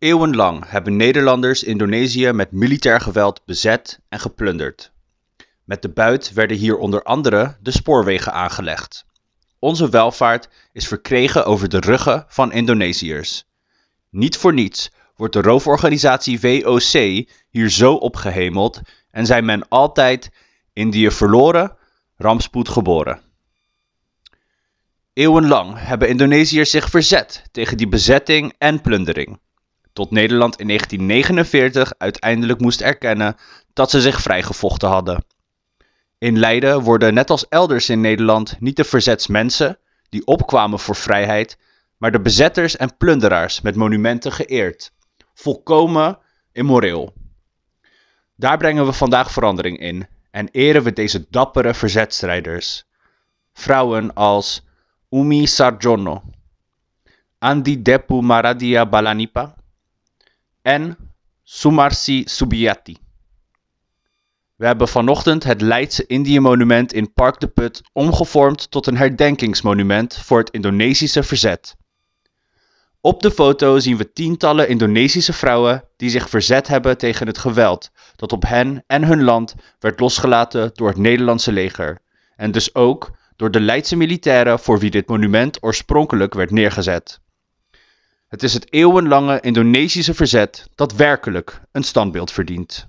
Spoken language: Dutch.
Eeuwenlang hebben Nederlanders Indonesië met militair geweld bezet en geplunderd. Met de buit werden hier onder andere de spoorwegen aangelegd. Onze welvaart is verkregen over de ruggen van Indonesiërs. Niet voor niets wordt de rooforganisatie WOC hier zo opgehemeld en zijn men altijd Indië verloren, rampspoed geboren. Eeuwenlang hebben Indonesiërs zich verzet tegen die bezetting en plundering tot Nederland in 1949 uiteindelijk moest erkennen dat ze zich vrijgevochten hadden. In Leiden worden net als elders in Nederland niet de verzetsmensen, die opkwamen voor vrijheid, maar de bezetters en plunderaars met monumenten geëerd. Volkomen immoreel. Daar brengen we vandaag verandering in en eren we deze dappere verzetstrijders. Vrouwen als Umi Sarjono, Andi Depu Maradia Balanipa, en Sumarsi Subiyati. We hebben vanochtend het Leidse Indië-monument in Park de Put omgevormd tot een herdenkingsmonument voor het Indonesische verzet. Op de foto zien we tientallen Indonesische vrouwen die zich verzet hebben tegen het geweld dat op hen en hun land werd losgelaten door het Nederlandse leger en dus ook door de Leidse militairen voor wie dit monument oorspronkelijk werd neergezet. Het is het eeuwenlange Indonesische verzet dat werkelijk een standbeeld verdient.